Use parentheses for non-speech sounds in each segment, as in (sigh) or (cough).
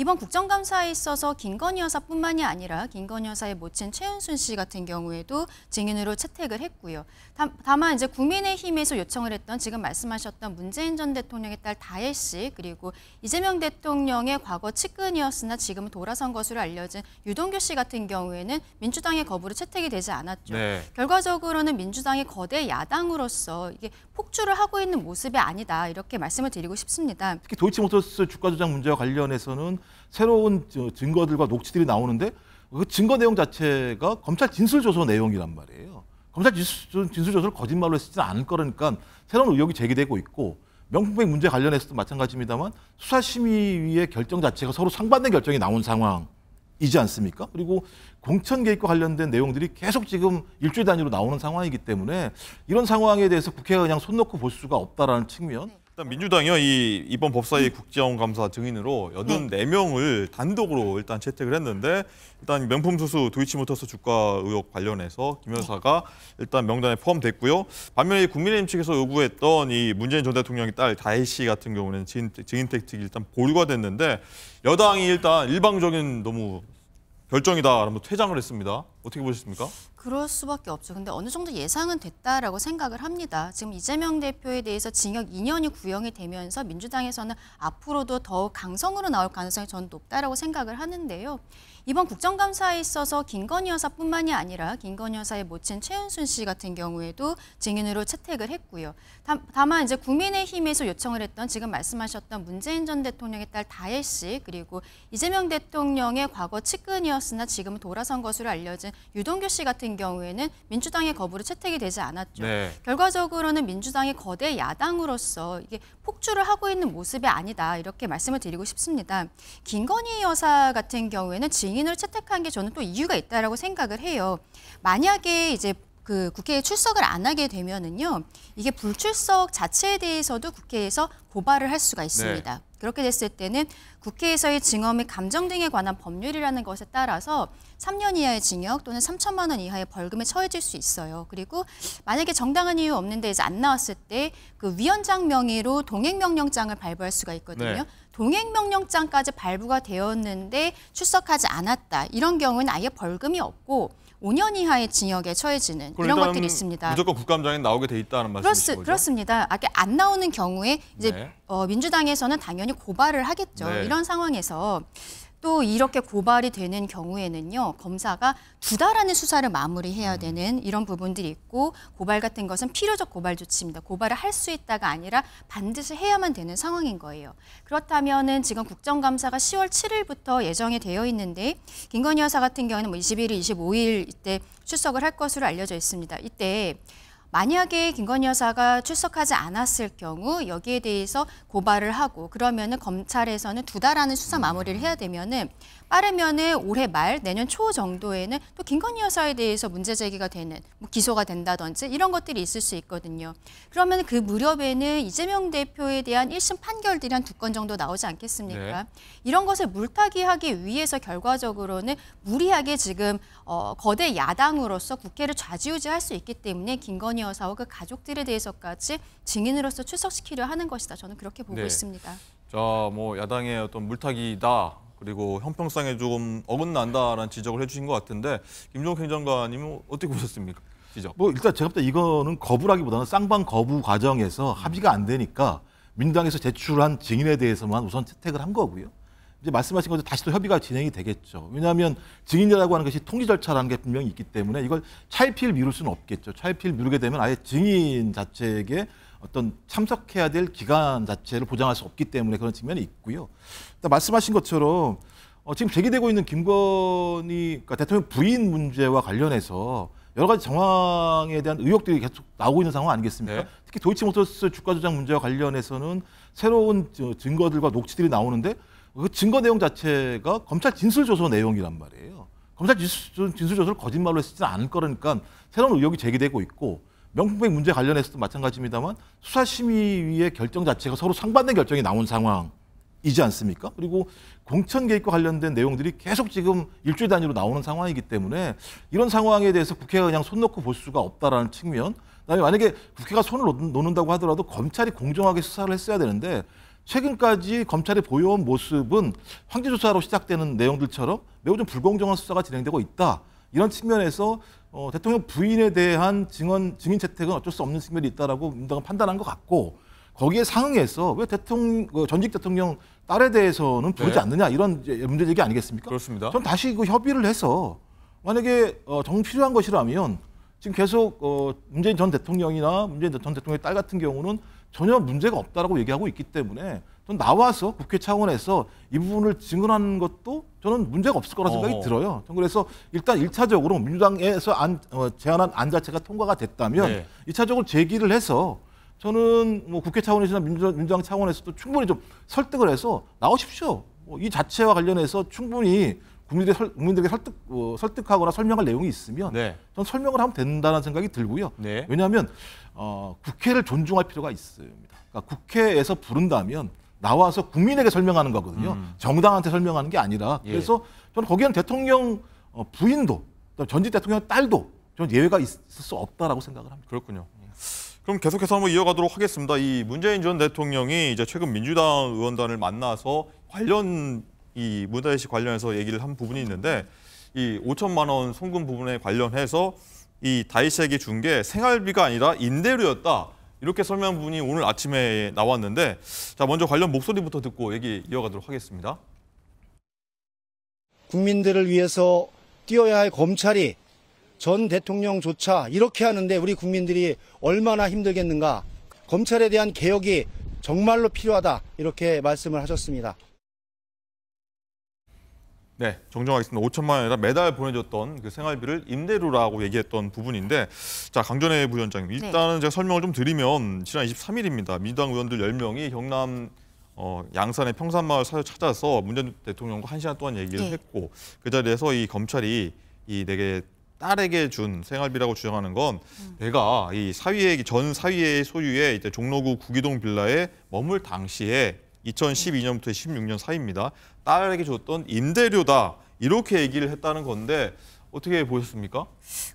이번 국정감사에 있어서 김건희 여사뿐만이 아니라 김건희 여사의 모친 최은순 씨 같은 경우에도 증인으로 채택을 했고요. 다, 만 이제 국민의힘에서 요청을 했던 지금 말씀하셨던 문재인 전 대통령의 딸 다혜 씨 그리고 이재명 대통령의 과거 측근이었으나 지금은 돌아선 것으로 알려진 유동규 씨 같은 경우에는 민주당의 거부로 채택이 되지 않았죠. 네. 결과적으로는 민주당이 거대 야당으로서 이게 폭주를 하고 있는 모습이 아니다 이렇게 말씀을 드리고 싶습니다. 특히 도이치모터스 주가 조작 문제와 관련해서는 새로운 증거들과 녹취들이 나오는데 그 증거 내용 자체가 검찰 진술조서 내용이란 말이에요. 검찰 진술조서를 거짓말로 쓰지 않을 거니까 라 새로운 의혹이 제기되고 있고 명품백 문제 관련해서도 마찬가지입니다만 수사심의위의 결정 자체가 서로 상반된 결정이 나온 상황이지 않습니까? 그리고 공천 개입과 관련된 내용들이 계속 지금 일주일 단위로 나오는 상황이기 때문에 이런 상황에 대해서 국회가 그냥 손 놓고 볼 수가 없다라는 측면 네, 일단 민주당이요 이 이번 법사위 국정감사 증인으로 84명을 단독으로 일단 채택을 했는데 일단 명품 수수 도이치모터스 주가 의혹 관련해서 김 여사가 일단 명단에 포함됐고요. 반면에 국민의힘 측에서 요구했던 이 문재인 전 대통령의 딸 다혜 씨 같은 경우는 증인, 증인 택틱이 일단 보류가 됐는데 여당이 일단 일방적인 너무 결정이다라면서 퇴장을 했습니다. 어떻게 보셨습니까? 그럴 수밖에 없죠. 근데 어느 정도 예상은 됐다라고 생각을 합니다. 지금 이재명 대표에 대해서 징역 2년이 구형이 되면서 민주당에서는 앞으로도 더욱 강성으로 나올 가능성이 전 높다라고 생각을 하는데요. 이번 국정감사에 있어서 김건희 여사뿐만이 아니라 김건희 여사의 모친 최은순 씨 같은 경우에도 증인으로 채택을 했고요. 다만 이제 국민의힘에서 요청을 했던 지금 말씀하셨던 문재인 전 대통령의 딸 다혜 씨 그리고 이재명 대통령의 과거 측근이었으나 지금 은 돌아선 것으로 알려진 유동규 씨 같은 경우에는 민주당의 거부로 채택이 되지 않았죠. 네. 결과적으로는 민주당이 거대 야당으로서 이게 폭주를 하고 있는 모습이 아니다 이렇게 말씀을 드리고 싶습니다. 김건희 여사 같은 경우에는 증인을 채택한 게 저는 또 이유가 있다라고 생각을 해요. 만약에 이제 그 국회에 출석을 안 하게 되면은요 이게 불출석 자체에 대해서도 국회에서 고발을 할 수가 있습니다. 네. 그렇게 됐을 때는 국회에서의 증언 및 감정 등에 관한 법률이라는 것에 따라서 3년 이하의 징역 또는 3천만 원 이하의 벌금에 처해질 수 있어요. 그리고 만약에 정당한 이유 없는데 이제 안 나왔을 때 그 위원장 명의로 동행명령장을 발부할 수가 있거든요. 네. 동행명령장까지 발부가 되었는데 출석하지 않았다. 이런 경우는 아예 벌금이 없고 5년 이하의 징역에 처해지는 이런 그러니까 것들이 있습니다. 무조건 국감장에 나오게 돼 있다는 말씀이죠 그렇, 그렇습니다. 아까 안 나오는 경우에 이제 네. 어, 민주당에서는 당연히 고발을 하겠죠. 네. 이런 상황에서 또 이렇게 고발이 되는 경우에는요 검사가 두 달 안에 수사를 마무리해야 음. 되는 이런 부분들이 있고 고발 같은 것은 필요적 고발 조치입니다. 고발을 할 수 있다가 아니라 반드시 해야만 되는 상황인 거예요. 그렇다면은 지금 국정감사가 10월 7일부터 예정이 되어 있는데 김건희 여사 같은 경우는 뭐 21일, 25일 이때 출석을 할 것으로 알려져 있습니다. 이때 만약에 김건희 여사가 출석하지 않았을 경우 여기에 대해서 고발을 하고 그러면은 검찰에서는 두 달 안에 수사 마무리를 해야 되면은 빠르면은 올해 말 내년 초 정도에는 또 김건희 여사에 대해서 문제 제기가 되는 뭐 기소가 된다든지 이런 것들이 있을 수 있거든요. 그러면 그 무렵에는 이재명 대표에 대한 1심 판결들이 한 두 건 정도 나오지 않겠습니까? 네. 이런 것을 물타기하기 위해서 결과적으로는 무리하게 지금 어, 거대 야당으로서 국회를 좌지우지할 수 있기 때문에 김건 어머니 여사와 그 가족들에 대해서까지 증인으로서 출석시키려 하는 것이다. 저는 그렇게 보고 네. 있습니다. 자, 뭐 야당의 어떤 물타기다. 그리고 형평성에 조금 어긋난다라는 지적을 해주신 것 같은데 김종욱 행정관님은 어떻게 보셨습니까? 지적. 뭐 일단 제가 볼때 이거는 거부라기보다는 쌍방 거부 과정에서 합의가 안 되니까 민당에서 제출한 증인에 대해서만 우선 채택을 한 거고요. 이제 말씀하신 것처럼 다시 또 협의가 진행이 되겠죠. 왜냐하면 증인이라고 하는 것이 통지 절차라는 게 분명히 있기 때문에 이걸 차일피일 미룰 수는 없겠죠. 차일피일 미루게 되면 아예 증인 자체에게 어떤 참석해야 될 기간 자체를 보장할 수 없기 때문에 그런 측면이 있고요. 말씀하신 것처럼 어, 지금 제기되고 있는 김건희 그러니까 대통령 부인 문제와 관련해서 여러 가지 정황에 대한 의혹들이 계속 나오고 있는 상황 아니겠습니까? 네. 특히 도이치모터스 주가 조작 문제와 관련해서는 새로운 증거들과 녹취들이 나오는데 그 증거 내용 자체가 검찰 진술 조서 내용이란 말이에요. 검찰 진술, 진술 조서를 거짓말로 했지는 않을 거니까 라 새로운 의혹이 제기되고 있고 명품백 문제 관련해서도 마찬가지입니다만 수사심의위의 결정 자체가 서로 상반된 결정이 나온 상황이지 않습니까? 그리고 공천 개입과 관련된 내용들이 계속 지금 일주일 단위로 나오는 상황이기 때문에 이런 상황에 대해서 국회가 그냥 손 놓고 볼 수가 없다라는 측면 만약에 국회가 손을 놓는다고 하더라도 검찰이 공정하게 수사를 했어야 되는데 최근까지 검찰이 보여온 모습은 황제조사로 시작되는 내용들처럼 매우 좀 불공정한 수사가 진행되고 있다. 이런 측면에서 어, 대통령 부인에 대한 증언, 증인 채택은 어쩔 수 없는 측면이 있다라고 민당은 판단한 것 같고 거기에 상응해서 왜 대통령 그 전직 대통령 딸에 대해서는 부르지 네. 않느냐 이런 문제 제기 아니겠습니까? 그렇습니다. 전 다시 그 협의를 해서 만약에 어, 정 필요한 것이라면 지금 계속 어, 문재인 전 대통령이나 문재인 전 대통령의 딸 같은 경우는 전혀 문제가 없다라고 얘기하고 있기 때문에 전 나와서 국회 차원에서 이 부분을 증언하는 것도 저는 문제가 없을 거라 생각이 어 들어요. 전 그래서 일단 1차적으로 민주당에서 안, 어, 제안한 안 자체가 통과가 됐다면 네. 2차적으로 제기를 해서 저는 뭐 국회 차원에서나 민주당, 민주당 차원에서도 충분히 좀 설득을 해서 나오십시오. 뭐이 자체와 관련해서 충분히 국민들 설, 국민들에게 설득, 어, 설득하거나 설명할 내용이 있으면 네. 전 설명을 하면 된다는 생각이 들고요. 네. 왜냐하면 어, 국회를 존중할 필요가 있습니다. 그러니까 국회에서 부른다면 나와서 국민에게 설명하는 거거든요. 음. 정당한테 설명하는 게 아니라 예. 그래서 저는 거기는 대통령 어, 부인도 전직 대통령 딸도 저는 예외가 있을 수 없다라고 생각을 합니다. 그렇군요. 그럼 계속해서 한번 이어가도록 하겠습니다. 이 문재인 전 대통령이 이제 최근 민주당 의원단을 만나서 관련 이 문다혜씨 관련해서 얘기를 한 부분이 있는데 이 5천만 원 송금 부분에 관련해서 이다이세에게준 게 생활비가 아니라 임대료였다. 이렇게 설명한 분이 오늘 아침에 나왔는데 자 먼저 관련 목소리부터 듣고 얘기 이어가도록 하겠습니다. 국민들을 위해서 뛰어야 할 검찰이 전 대통령조차 이렇게 하는데 우리 국민들이 얼마나 힘들겠는가. 검찰에 대한 개혁이 정말로 필요하다. 이렇게 말씀을 하셨습니다. 네, 정정하겠습니다. 5천만 원에다 매달 보내줬던 그 생활비를 임대료라고 얘기했던 부분인데 자, 강전혜 부위원장님. 네. 일단은 네. 제가 설명을 좀 드리면 지난 23일입니다. 민주당 의원들 10명이 경남 어, 양산의 평산마을 사를 찾아서 문재인 대통령과 1시간 동안 얘기를 네. 했고 그 자리에서 이 검찰이 이 내게 딸에게 준 생활비라고 주장하는 건 음. 내가 이 사위의 전 사위의 소유의 이제 종로구 구기동 빌라에 머물 당시에 2012년부터 16년 사이입니다. 딸에게 줬던 임대료다 이렇게 얘기를 했다는 건데 어떻게 보셨습니까?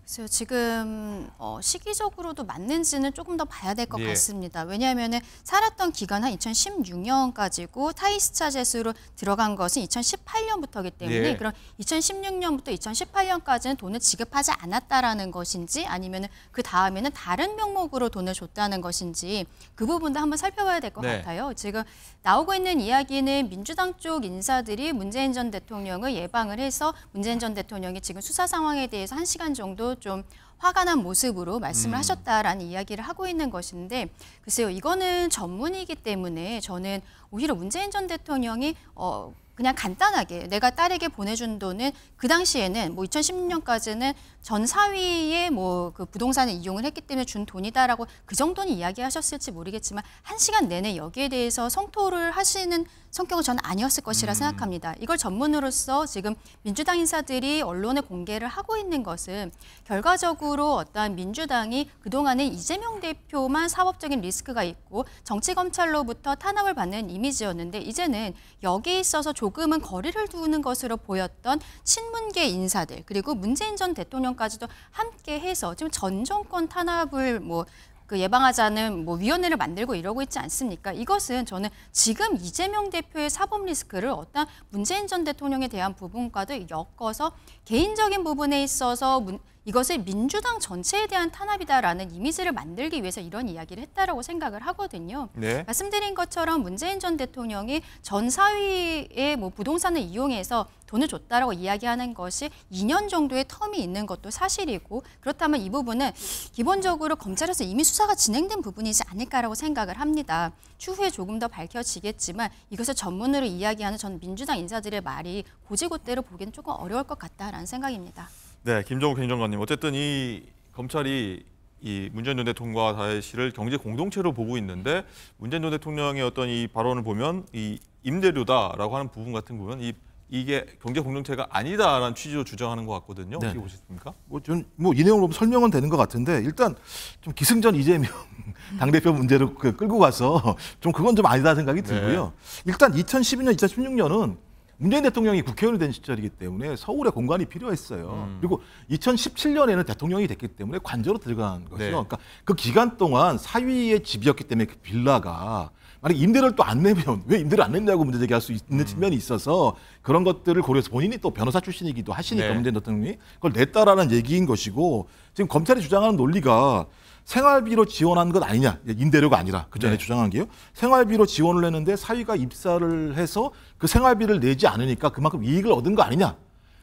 그래서 지금 어, 시기적으로도 맞는지는 조금 더 봐야 될것 예. 네. 같습니다. 왜냐하면 살았던 기간 한 2016년까지고 타이스차 재수로 들어간 것은 2018년부터기 이 때문에 예. 그럼 2016년부터 2018년까지는 돈을 지급하지 않았다라는 것인지 아니면 그 다음에는 다른 명목으로 돈을 줬다는 것인지 그 부분도 한번 살펴봐야 될것 네. 같아요. 지금 나오고 있는 이야기는 민주당 쪽 인사들이 문재인 전 대통령을 예방을 해서 문재인 전 대통령이 지금 수사 상황에 대해서 한시간 정도 정도 좀 화가 난 모습으로 말씀을 음. 하셨다라는 이야기를 하고 있는 것인데 글쎄요 이거는 전문이기 때문에 저는 오히려 문재인 전 대통령이 어 그냥 간단하게 내가 딸에게 보내준 돈은 그 당시에는 뭐 2016년까지는 전 사위의 뭐 그 부동산을 이용을 했기 때문에 준 돈이다라고 그 정도는 이야기하셨을지 모르겠지만 한 시간 내내 여기에 대해서 성토를 하시는 성격은 저는 아니었을 것이라 음. 생각합니다. 이걸 전문으로서 지금 민주당 인사들이 언론에 공개를 하고 있는 것은 결과적으로 어떠한 민주당이 그동안에 이재명 대표만 사법적인 리스크가 있고 정치 검찰로부터 탄압을 받는 이미지였는데 이제는 여기에 있어서 조금은 거리를 두는 것으로 보였던 친문계 인사들 그리고 문재인 전 대통령까지도 함께 해서 지금 전 정권 탄압을 뭐그 예방하자는 뭐 위원회를 만들고 이러고 있지 않습니까? 이것은 저는 지금 이재명 대표의 사법 리스크를 어떤 문재인 전 대통령에 대한 부분과도 엮어서 개인적인 부분에 있어서 문, 이것을 민주당 전체에 대한 탄압이다라는 이미지를 만들기 위해서 이런 이야기를 했다라고 생각을 하거든요. 네. 말씀드린 것처럼 문재인 전 대통령이 전 사위의 뭐 부동산을 이용해서 돈을 줬다라고 이야기하는 것이 2년 정도의 텀이 있는 것도 사실이고 그렇다면 이 부분은 기본적으로 검찰에서 이미 수사가 진행된 부분이지 않을까라고 생각을 합니다. 추후에 조금 더 밝혀지겠지만 이것을 전문으로 이야기하는 전 민주당 인사들의 말이 고지고대로 보기는 조금 어려울 것 같다라는 생각입니다. 네, 김정욱 행정관님. 어쨌든 이 검찰이 이 문재인 전 대통령과 다혜 씨를 경제 공동체로 보고 있는데 문재인 전 대통령의 어떤 이 발언을 보면 이 임대료다라고 하는 부분 같은 부분 이 이게 경제 공동체가 아니다라는 취지로 주장하는 것 같거든요. 네. 어떻게 보셨습니까? 뭐 전 뭐 이 내용으로 설명은 되는 것 같은데 일단 좀 기승전 이재명 (laughs) 당 대표 문제를 끌고 가서 좀 그건 좀 아니다 생각이 네. 들고요. 네. 일단 2012년, 2016년은 문재인 대통령이 국회의원이 된 시절이기 때문에 서울에 공간이 필요했어요. 음. 그리고 2017년에는 대통령이 됐기 때문에 관저로 들어간 거죠. 네. 그러니까 그 기간 동안 사위의 집이었기 때문에 그 빌라가 만약 임대를 또 안 내면 왜 임대를 안 냈냐고 문제 제기할 수 있는 음. 측면이 있어서 그런 것들을 고려해서 본인이 또 변호사 출신이기도 하시니까 네. 문재인 대통령이 그걸 냈다라는 얘기인 것이고 지금 검찰이 주장하는 논리가 생활비로 지원한 것 아니냐 임대료가 아니라 그 전에 네. 주장한 게요 생활비로 지원을 했는데 사위가 입사를 해서 그 생활비를 내지 않으니까 그만큼 이익을 얻은 거 아니냐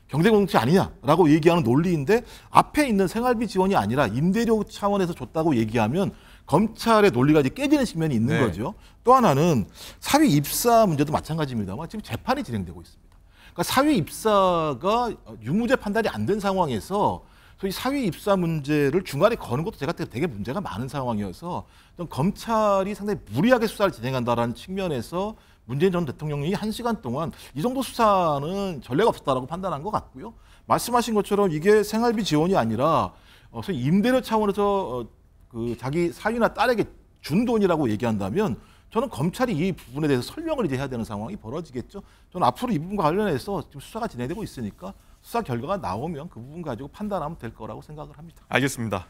경제공동체 아니냐라고 얘기하는 논리인데 앞에 있는 생활비 지원이 아니라 임대료 차원에서 줬다고 얘기하면 검찰의 논리가 이제 깨지는 측면이 있는 네. 거죠 또 하나는 사위 입사 문제도 마찬가지입니다만 지금 재판이 진행되고 있습니다 그러니까 사위 입사가 유무죄 판단이 안 된 상황에서 소위 사위 입사 문제를 중간에 거는 것도 제가 되게 문제가 많은 상황이어서 검찰이 상당히 무리하게 수사를 진행한다라는 측면에서 문재인 전 대통령이 한 시간 동안 이 정도 수사는 전례가 없었다라고 판단한 것 같고요. 말씀하신 것처럼 이게 생활비 지원이 아니라 어, 소위 임대료 차원에서 어, 그 자기 사위나 딸에게 준 돈이라고 얘기한다면 저는 검찰이 이 부분에 대해서 설명을 이제 해야 되는 상황이 벌어지겠죠. 저는 앞으로 이 부분과 관련해서 지금 수사가 진행되고 있으니까 수사 결과가 나오면 그 부분 가지고 판단하면 될 거라고 생각을 합니다. 알겠습니다.